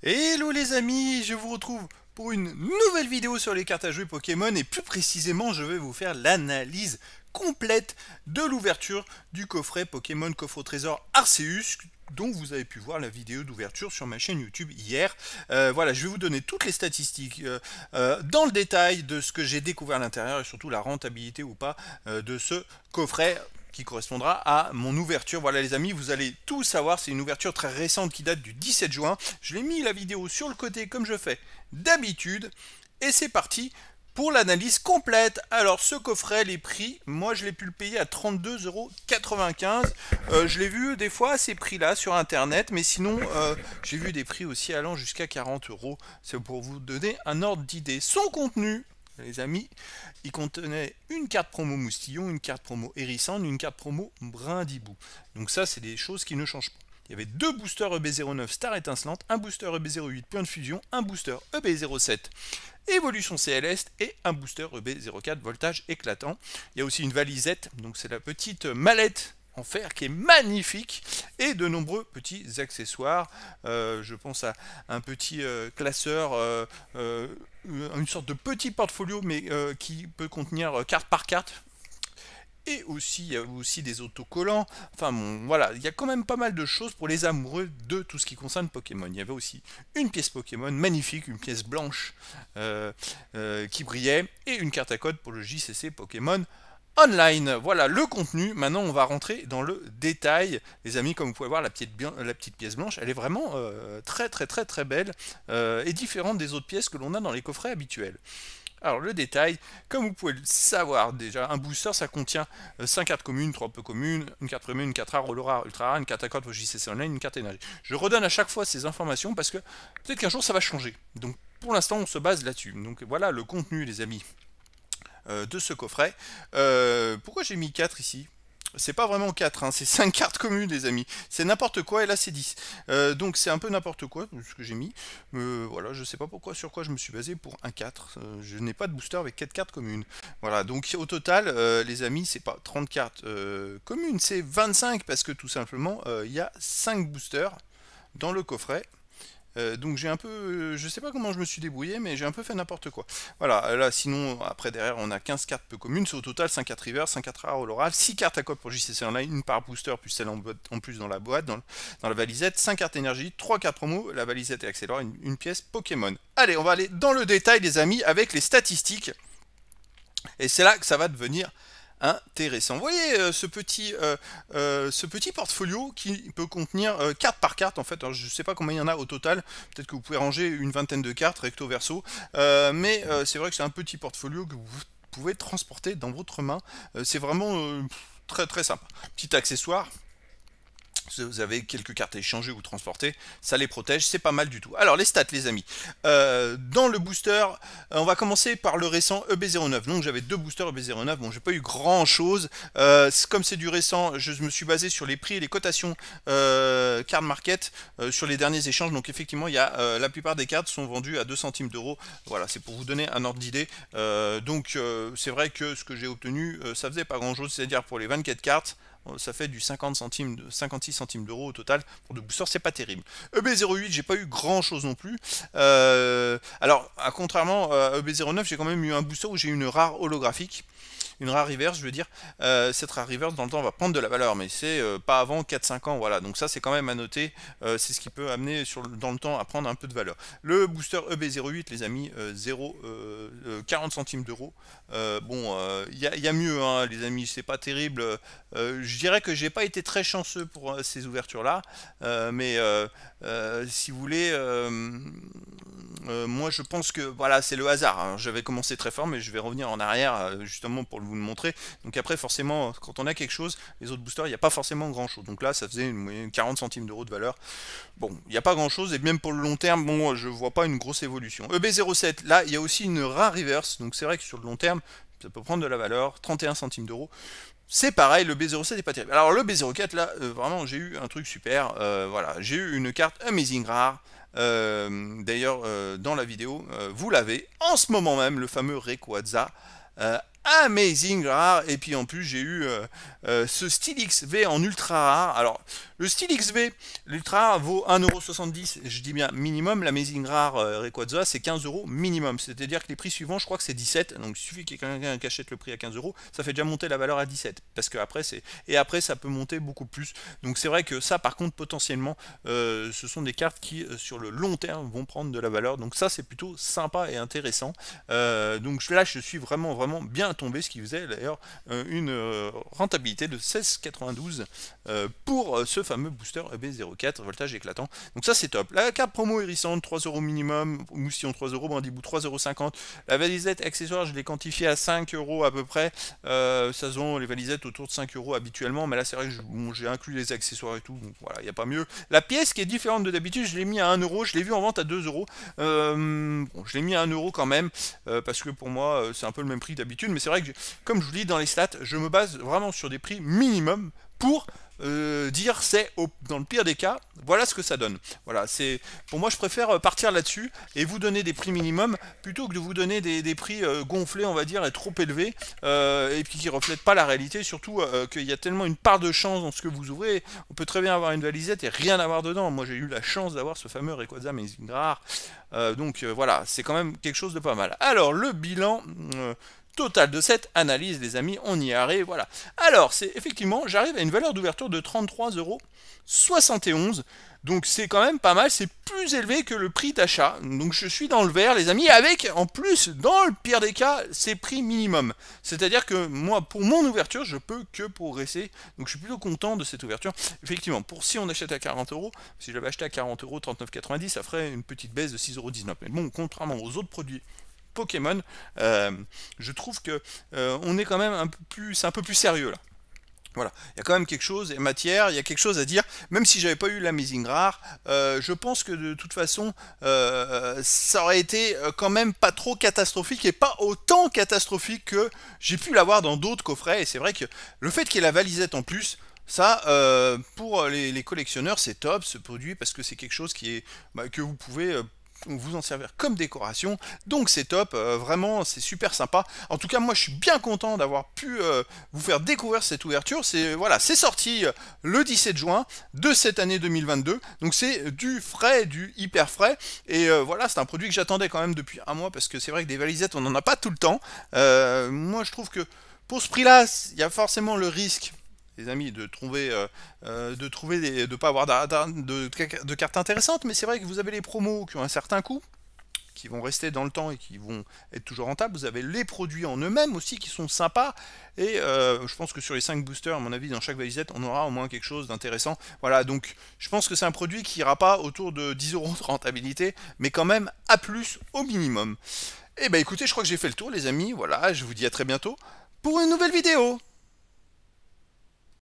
Hello les amis, je vous retrouve pour une nouvelle vidéo sur les cartes à jouer Pokémon et plus précisément je vais vous faire l'analyse complète de l'ouverture du coffret Pokémon coffre au trésor Arceus dont vous avez pu voir la vidéo d'ouverture sur ma chaîne YouTube hier. Euh, voilà, je vais vous donner toutes les statistiques euh, euh, dans le détail de ce que j'ai découvert à l'intérieur et surtout la rentabilité ou pas de ce coffret correspondra à mon ouverture. Voilà les amis, vous allez tout savoir, c'est une ouverture très récente qui date du 17 juin. Je l'ai mis la vidéo sur le côté comme je fais d'habitude. Et c'est parti pour l'analyse complète. Alors ce coffret, les prix, moi je l'ai pu le payer à 32,95. Euh, je l'ai vu des fois à ces prix-là sur internet, mais sinon euh, j'ai vu des prix aussi allant jusqu'à 40 euros C'est pour vous donner un ordre d'idée. Son contenu les amis. Il contenait une carte promo moustillon, une carte promo hérissante, une carte promo brindibou. Donc ça, c'est des choses qui ne changent pas. Il y avait deux boosters EB09 Star étincelante, un booster EB08 Point de fusion, un booster EB07 Évolution CLS et un booster EB04 Voltage éclatant. Il y a aussi une valisette, donc c'est la petite mallette en fer qui est magnifique et de nombreux petits accessoires. Euh, je pense à un petit euh, classeur, euh, une sorte de petit portfolio mais qui peut contenir carte par carte. Et aussi, aussi des autocollants. Enfin bon, voilà, il y a quand même pas mal de choses pour les amoureux de tout ce qui concerne Pokémon. Il y avait aussi une pièce Pokémon magnifique, une pièce blanche qui brillait, et une carte à code pour le JCC Pokémon online. Voilà le contenu. Maintenant, on va rentrer dans le détail. Les amis, comme vous pouvez voir, la petite, la petite pièce blanche, elle est vraiment euh, très très très très belle euh, et différente des autres pièces que l'on a dans les coffrets habituels. Alors le détail, comme vous pouvez le savoir déjà, un booster ça contient 5 euh, cartes communes, 3 peu communes, une carte premium, une carte rare, au ultra rare, une carte à carte JCC online, une carte énergie. Je redonne à chaque fois ces informations parce que peut-être qu'un jour ça va changer. Donc pour l'instant on se base là-dessus. Donc voilà le contenu les amis. Euh, de ce coffret. Euh, pourquoi j'ai mis 4 ici c'est pas vraiment 4, hein, c'est 5 cartes communes les amis. C'est n'importe quoi et là c'est 10. Euh, donc c'est un peu n'importe quoi ce que j'ai mis. voilà, je sais pas pourquoi sur quoi je me suis basé pour un 4. je n'ai pas de booster avec 4 cartes communes. Voilà, donc au total les amis c'est pas 30 cartes communes, c'est 25 parce que tout simplement il y a 5 boosters dans le coffret. Euh, donc j'ai un peu, euh, je sais pas comment je me suis débrouillé, mais j'ai un peu fait n'importe quoi. Voilà, euh, là sinon, après derrière, on a 15 cartes peu communes, c'est au total 5 cartes river, 5 cartes rares au l'oral, 6 cartes à code pour JCC Online, une par booster, puis celle en, plus dans la boîte, dans, la valisette, 5 cartes énergie, 3 cartes promo, la valisette et accélère, une pièce Pokémon. Allez, on va aller dans le détail les amis, avec les statistiques, et c'est là que ça va devenir intéressant. Vous voyez euh, ce, petit, euh, euh, ce petit portfolio qui peut contenir carte par carte en fait. je ne sais pas combien il y en a au total, peut-être que vous pouvez ranger une vingtaine de cartes recto verso, mais c'est vrai que c'est un petit portfolio que vous pouvez transporter dans votre main. c'est vraiment très très sympa. Petit accessoire vous avez quelques cartes à échanger ou transporter, ça les protège, c'est pas mal du tout. Alors les stats les amis, euh, dans le booster, euh, on va commencer par le récent EB09, donc j'avais deux boosters EB09, bon j'ai pas eu grand chose, euh, comme c'est du récent, je me suis basé sur les prix et les cotations card market sur les derniers échanges, donc effectivement il y la plupart des cartes sont vendues à 2 centimes d'euros, voilà c'est pour vous donner un ordre d'idée, donc c'est vrai que ce que j'ai obtenu ça faisait pas grand chose, c'est-à-dire pour les 24 cartes, euh, ça fait du 50 centimes, 56 centimes d'euros au total pour deux booster c'est pas terrible. EB08, j'ai pas eu grand chose non plus. Euh, alors, à contrairement euh, à EB09, j'ai quand même eu un booster où j'ai eu une rare holographique une rare reverse, je veux dire, cette rare reverse dans le temps va prendre de la valeur, mais c'est pas avant 4-5 ans, voilà. Donc ça c'est quand même à noter, c'est ce qui peut amener sur, dans le temps à prendre un peu de valeur. Le booster EB08, les amis, 0, 40 centimes d'euros. bon, il y, a mieux, hein, les amis, c'est pas terrible je dirais que j'ai pas été très chanceux pour euh, ces ouvertures-là, euh, mais euh, si vous voulez, moi je pense que voilà, c'est le hasard. Hein. j'avais commencé très fort, mais je vais revenir en arrière justement pour vous le montrer. Donc après, forcément, quand on a quelque chose, les autres boosters, il n'y a pas forcément grand-chose. Donc là, ça faisait une 40 centimes d'euros de valeur. Bon, il n'y a pas grand-chose, et même pour le long terme, bon, je vois pas une grosse évolution. EB07, là, il y a aussi une rare reverse, donc c'est vrai que sur le long terme, ça peut prendre de la valeur, 31 centimes d'euros. C'est pareil, le B07 n'est pas terrible. Alors le B04, là, euh, vraiment, j'ai eu un truc super. Euh, voilà, j'ai eu une carte Amazing Rare. Euh, d'ailleurs, dans la vidéo, vous l'avez. En ce moment même, le fameux Rayquaza. amazing Rare. Et puis en plus, j'ai eu ce Stylix V en ultra rare. Alors, le style XV, l'Ultra vaut 1,70€, je dis bien minimum, La l'Amazing Rare euh, Rayquaza c'est 15€ minimum, c'est-à-dire que les prix suivants, je crois que c'est 17, donc il suffit qu'il y ait quelqu'un qui achète le prix à 15€, ça fait déjà monter la valeur à 17, parce que après c'est... Et après ça peut monter beaucoup plus, donc c'est vrai que ça par contre potentiellement, euh, ce sont des cartes qui euh, sur le long terme vont prendre de la valeur, donc ça c'est plutôt sympa et intéressant, donc là je suis vraiment vraiment bien tombé, ce qui faisait d'ailleurs une rentabilité de 16,92€ pour ce fameux booster EB04, voltage éclatant. Donc ça c'est top. La carte promo hérissante, 3€ minimum, moustillon 3€, bandibou 3,50€. La valisette accessoire, je l'ai quantifié à 5 euros à peu près. Euh, ça sont les valisettes autour de 5 5€ habituellement, mais là c'est vrai que j'ai inclus les accessoires et tout, donc voilà, il n'y a pas mieux. La pièce qui est différente de d'habitude, je l'ai mis à 1€, je l'ai vu en vente à 2€. euros. Euh, je l'ai mis à 1€ quand même, euh, parce que pour moi euh, c'est un peu le même prix d'habitude, mais c'est vrai que comme je vous dis dans les stats, je me base vraiment sur des prix minimum pour euh, dire c'est dans le pire des cas, voilà ce que ça donne. Voilà, c'est pour moi je préfère euh, partir là-dessus et vous donner des prix minimum plutôt que de vous donner des, prix euh, gonflés, on va dire, et trop élevés et puis qui reflètent pas la réalité. Surtout qu'il y a tellement une part de chance dans ce que vous ouvrez. On peut très bien avoir une valisette et rien avoir dedans. Moi j'ai eu la chance d'avoir ce fameux Rayquaza Amazing Rare. donc voilà, c'est quand même quelque chose de pas mal. Alors le bilan Total de cette analyse, les amis, on y arrive, voilà. Alors, c'est effectivement, j'arrive à une valeur d'ouverture de 33,71€, donc c'est quand même pas mal, c'est plus élevé que le prix d'achat, donc je suis dans le vert, les amis, avec, en plus, dans le pire des cas, ces prix minimum. C'est-à-dire que moi, pour mon ouverture, je peux que progresser, donc je suis plutôt content de cette ouverture. Effectivement, pour si on achète à 40 euros si l'avais acheté à euros 39,90, ça ferait une petite baisse de 6,19€, mais bon, contrairement aux autres produits Pokémon, euh, je trouve que euh, on est quand même un peu plus, c'est un peu plus sérieux là. Voilà, il y a quand même quelque chose, et matière, il y a quelque chose à dire, même si j'avais pas eu la l'Amazing Rare, euh, je pense que de toute façon, ça aurait été quand même pas trop catastrophique, et pas autant catastrophique que j'ai pu l'avoir dans d'autres coffrets, et c'est vrai que le fait qu'il y ait la valisette en plus, ça, pour les, collectionneurs, c'est top ce produit parce que c'est quelque chose qui est bah, que vous pouvez vous en servir comme décoration. Donc c'est top, euh, vraiment c'est super sympa. En tout cas moi je suis bien content d'avoir pu euh, vous faire découvrir cette ouverture. C'est voilà, c'est sorti euh, le 17 juin de cette année 2022. Donc c'est du frais, du hyper frais. Et voilà, c'est un produit que j'attendais quand même depuis un mois parce que c'est vrai que des valisettes on n'en a pas tout le temps. moi je trouve que pour ce prix-là, il y a forcément le risque les amis, de trouver, euh, euh, de trouver de pas avoir de, cartes intéressantes, mais c'est vrai que vous avez les promos qui ont un certain coût, qui vont rester dans le temps et qui vont être toujours rentables. Vous avez les produits en eux-mêmes aussi qui sont sympas. Et euh, je pense que sur les 5 boosters, à mon avis, dans chaque valisette, on aura au moins quelque chose d'intéressant. Voilà, donc je pense que c'est un produit qui ira pas autour de 10 euros de rentabilité, mais quand même à plus au minimum. Et eh bah ben, écoutez, je crois que j'ai fait le tour les amis. Voilà, je vous dis à très bientôt pour une nouvelle vidéo.